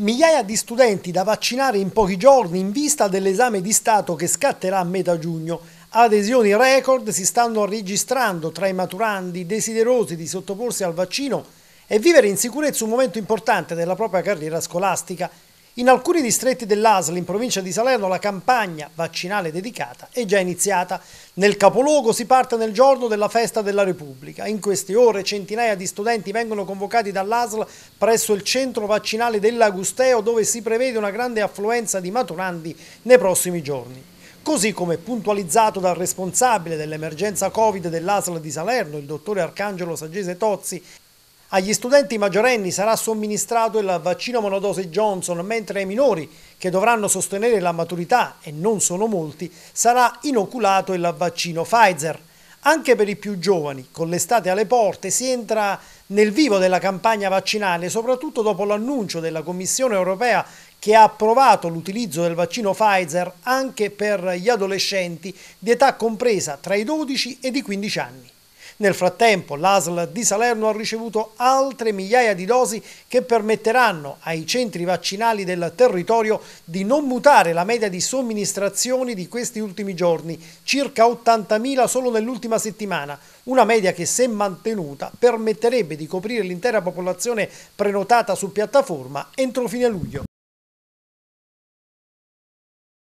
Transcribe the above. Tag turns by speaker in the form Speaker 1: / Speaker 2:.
Speaker 1: Migliaia di studenti da vaccinare in pochi giorni in vista dell'esame di Stato che scatterà a metà giugno. Adesioni record si stanno registrando tra i maturandi desiderosi di sottoporsi al vaccino e vivere in sicurezza un momento importante della propria carriera scolastica. In alcuni distretti dell'ASL in provincia di Salerno la campagna vaccinale dedicata è già iniziata. Nel capoluogo si parte nel giorno della festa della Repubblica. In queste ore centinaia di studenti vengono convocati dall'ASL presso il centro vaccinale dell'Agusteo dove si prevede una grande affluenza di maturandi nei prossimi giorni. Così come puntualizzato dal responsabile dell'emergenza Covid dell'ASL di Salerno, il dottore Arcangelo Sagese Tozzi, agli studenti maggiorenni sarà somministrato il vaccino monodose Johnson, mentre ai minori che dovranno sostenere la maturità, e non sono molti, sarà inoculato il vaccino Pfizer. Anche per i più giovani, con l'estate alle porte, si entra nel vivo della campagna vaccinale, soprattutto dopo l'annuncio della Commissione europea che ha approvato l'utilizzo del vaccino Pfizer anche per gli adolescenti di età compresa tra i 12 e i 15 anni. Nel frattempo l'ASL di Salerno ha ricevuto altre migliaia di dosi che permetteranno ai centri vaccinali del territorio di non mutare la media di somministrazioni di questi ultimi giorni, circa 80.000 solo nell'ultima settimana, una media che se mantenuta permetterebbe di coprire l'intera popolazione prenotata su piattaforma entro fine luglio.